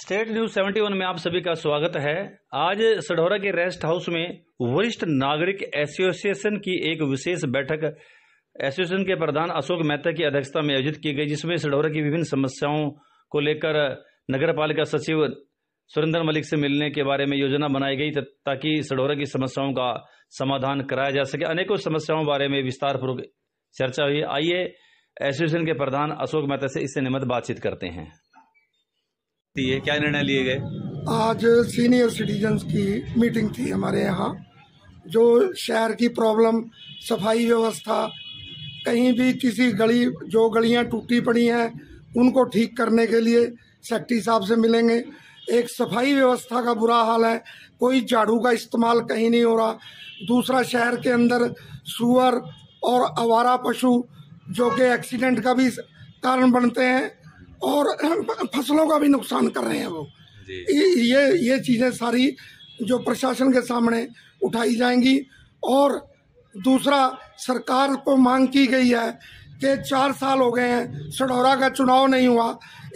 state news 71 में आप सभी का स्वागत है आज सढौरा के रेस्ट हाउस में वरिष्ठ नागरिक एसोसिएशन की एक विशेष बैठक एसोसिएशन के प्रधान अशोक मेहता की अध्यक्षता में आयोजित की गई जिसमें सढौरा की विभिन्न समस्याओं को लेकर नगर पालिका सचिव सुरेंद्र मलिक से मिलने के बारे में योजना बनाई गई ताकि सढौरा की समस्याओं का समाधान कराया जा सके अनेकों समस्याओं बारे में विस्तार पूर्वक चर्चा हुई आइए एसोसिएशन के प्रधान अशोक मेहता से इससे निमित बातचीत करते हैं है क्या निर्णय लिए गए आज सीनियर सिटीजन्स की मीटिंग थी हमारे यहाँ जो शहर की प्रॉब्लम सफाई व्यवस्था कहीं भी किसी गली जो गलियाँ टूटी पड़ी हैं उनको ठीक करने के लिए सेक्टरी साहब से मिलेंगे एक सफाई व्यवस्था का बुरा हाल है कोई झाड़ू का इस्तेमाल कहीं नहीं हो रहा दूसरा शहर के अंदर सुअर और आवारा पशु जो कि एक्सीडेंट का भी कारण बनते हैं और फसलों का भी नुकसान कर रहे हैं वो ये ये चीज़ें सारी जो प्रशासन के सामने उठाई जाएंगी और दूसरा सरकार को मांग की गई है के चार साल हो गए हैं सडौरा का चुनाव नहीं हुआ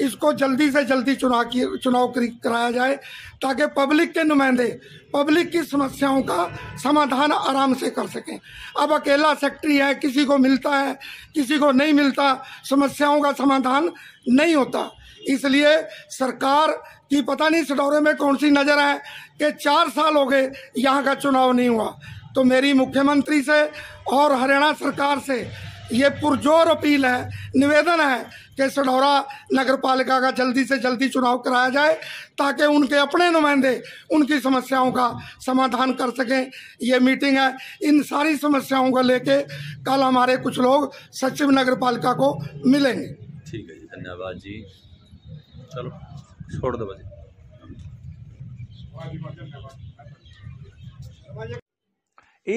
इसको जल्दी से जल्दी चुनाव की चुनाव कराया जाए ताकि पब्लिक के नुमाइंदे पब्लिक की समस्याओं का समाधान आराम से कर सकें अब अकेला सेक्ट्री है किसी को मिलता है किसी को नहीं मिलता समस्याओं का समाधान नहीं होता इसलिए सरकार की पता नहीं सडौरे में कौन सी नज़र है कि चार साल हो गए यहाँ का चुनाव नहीं हुआ तो मेरी मुख्यमंत्री से और हरियाणा सरकार से ये पुरजोर अपील है निवेदन है कि सढ़ौरा नगर पालिका का जल्दी से जल्दी चुनाव कराया जाए ताकि उनके अपने नुमाइंदे उनकी समस्याओं का समाधान कर सकें ये मीटिंग है इन सारी समस्याओं को लेके कल हमारे कुछ लोग सचिव नगर पालिका को मिलेंगे ठीक है जी धन्यवाद जी चलो छोड़ दो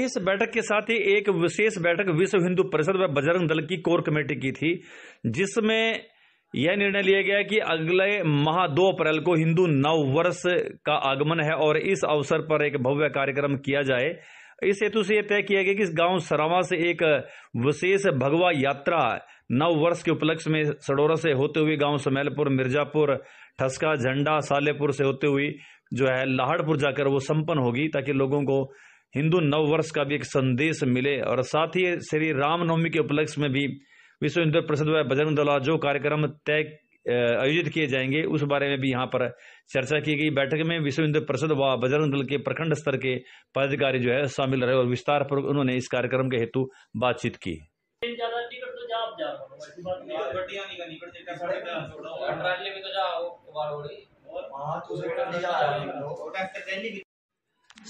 इस बैठक के साथ ही एक विशेष बैठक विश्व हिंदू परिषद व बजरंग दल की कोर कमेटी की थी जिसमें यह निर्णय लिया गया कि अगले माह दो अप्रैल को हिंदू नव वर्ष का आगमन है और इस अवसर पर एक भव्य कार्यक्रम किया जाए इस हेतु से यह तय किया गया कि इस गांव सरावा से एक विशेष भगवा यात्रा नव वर्ष के उपलक्ष्य में सडोरा से होते हुए गांव समैलपुर मिर्जापुर ठसका झंडा सालेपुर से होते हुए जो है लाहड़पुर जाकर वो संपन्न होगी ताकि लोगों को हिंदू नववर्ष का भी एक संदेश मिले और साथ ही श्री रामनवमी के उपलक्ष्य में भी विश्व हिंदू प्रसिद्ध व बजरंग दला जो कार्यक्रम तय आयोजित किए जाएंगे उस बारे में भी यहाँ पर चर्चा की गई बैठक में विश्व हिंदू परिषद व बजरंग दल के प्रखंड स्तर के पदाधिकारी जो है शामिल रहे और विस्तार पूर्वक उन्होंने इस कार्यक्रम के हेतु बातचीत की तो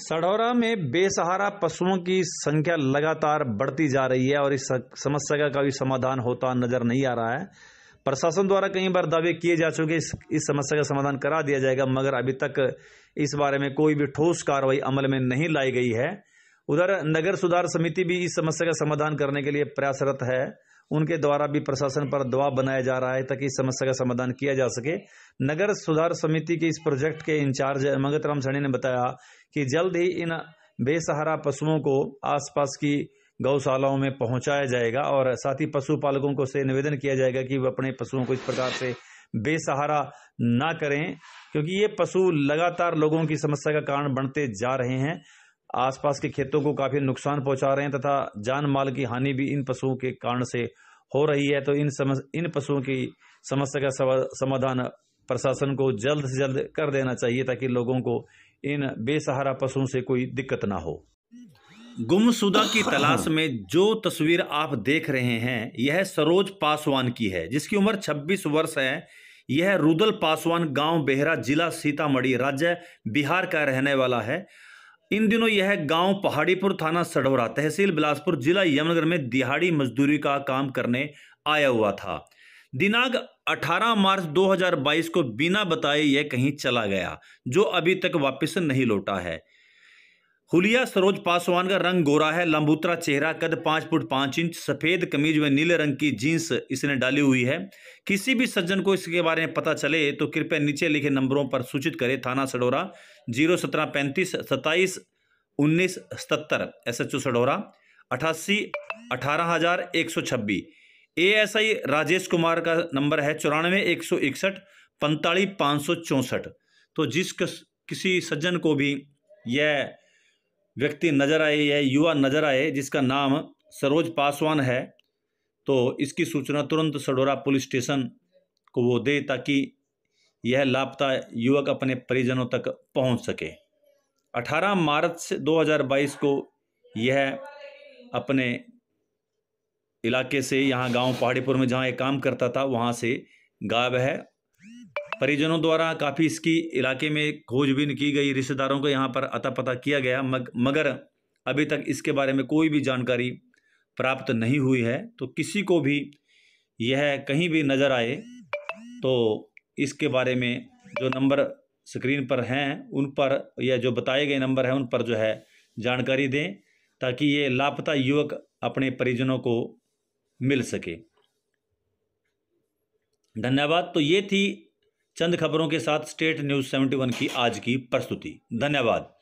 सड़ौरा में बेसहारा पशुओं की संख्या लगातार बढ़ती जा रही है और इस समस्या का कोई समाधान होता नजर नहीं आ रहा है प्रशासन द्वारा कई बार दावे किए जा चुके इस इस समस्या का समाधान करा दिया जाएगा मगर अभी तक इस बारे में कोई भी ठोस कार्रवाई अमल में नहीं लाई गई है उधर नगर सुधार समिति भी इस समस्या का समाधान करने के लिए प्रयासरत है उनके द्वारा भी प्रशासन पर दबाव बनाया जा रहा है ताकि इस समस्या का समाधान किया जा सके नगर सुधार समिति के इस प्रोजेक्ट के इंचार्ज मंगत राम सैनी ने बताया कि जल्द ही इन बेसहारा पशुओं को आसपास की गौशालाओं में पहुंचाया जाएगा और साथ ही पशुपालकों को से निवेदन किया जाएगा कि वह अपने पशुओं को इस प्रकार से बेसहारा ना करें क्योंकि ये पशु लगातार लोगों की समस्या का कारण बनते जा रहे हैं आसपास के खेतों को काफी नुकसान पहुंचा रहे हैं तथा जान माल की हानि भी इन पशुओं के कारण से हो रही है तो इन समस, इन पशुओं की समस्या का समाधान प्रशासन को जल्द से जल्द कर देना चाहिए ताकि लोगों को इन बेसहारा पशुओं से कोई दिक्कत ना हो गुमशुदा की तलाश में जो तस्वीर आप देख रहे हैं यह सरोज पासवान की है जिसकी उम्र 26 वर्ष है यह रुदल पासवान गांव बेहरा जिला सीतामढ़ी राज्य बिहार का रहने वाला है इन दिनों यह गांव पहाड़ीपुर थाना सडौरा तहसील बिलासपुर जिला यमुनगर में दिहाड़ी मजदूरी का काम करने आया हुआ था दिनांक 18 मार्च 2022 को बिना बताए यह कहीं चला गया जो अभी तक वापस नहीं लौटा है हुलिया सरोज पासवान का रंग गोरा है लंबूतरा चेहरा कद पाँच फुट पाँच इंच सफ़ेद कमीज में नीले रंग की जीन्स इसने डाली हुई है किसी भी सज्जन को इसके बारे में पता चले तो कृपया नीचे लिखे नंबरों पर सूचित करें थाना सडोरा जीरो सत्रह पैंतीस सत्ताईस उन्नीस सतहत्तर एस एच ओ सडोरा अठासी अठारह हज़ार एक सौ छब्बीस A S I Rajesh Kumar का नंबर है चौरानवे एक सौ इकसठ पैंतालीस पाँच सौ चौंसठ तो जिस किसी सज्जन को भी यह व्यक्ति नज़र आए या युवा नज़र आए जिसका नाम सरोज पासवान है तो इसकी सूचना तुरंत सडोरा पुलिस स्टेशन को वो दे ताकि यह लापता युवक अपने परिजनों तक पहुंच सके 18 मार्च 2022 को यह अपने इलाके से यहाँ गांव पहाड़ीपुर में जहाँ ये काम करता था वहाँ से गायब है परिजनों द्वारा काफ़ी इसकी इलाके में खोजबीन की गई रिश्तेदारों को यहाँ पर अता पता किया गया मग, मगर अभी तक इसके बारे में कोई भी जानकारी प्राप्त नहीं हुई है तो किसी को भी यह कहीं भी नज़र आए तो इसके बारे में जो नंबर स्क्रीन पर हैं उन पर या जो बताए गए नंबर हैं उन पर जो है जानकारी दें ताकि ये लापता युवक अपने परिजनों को मिल सके धन्यवाद तो ये थी चंद खबरों के साथ स्टेट न्यूज़ 71 की आज की प्रस्तुति धन्यवाद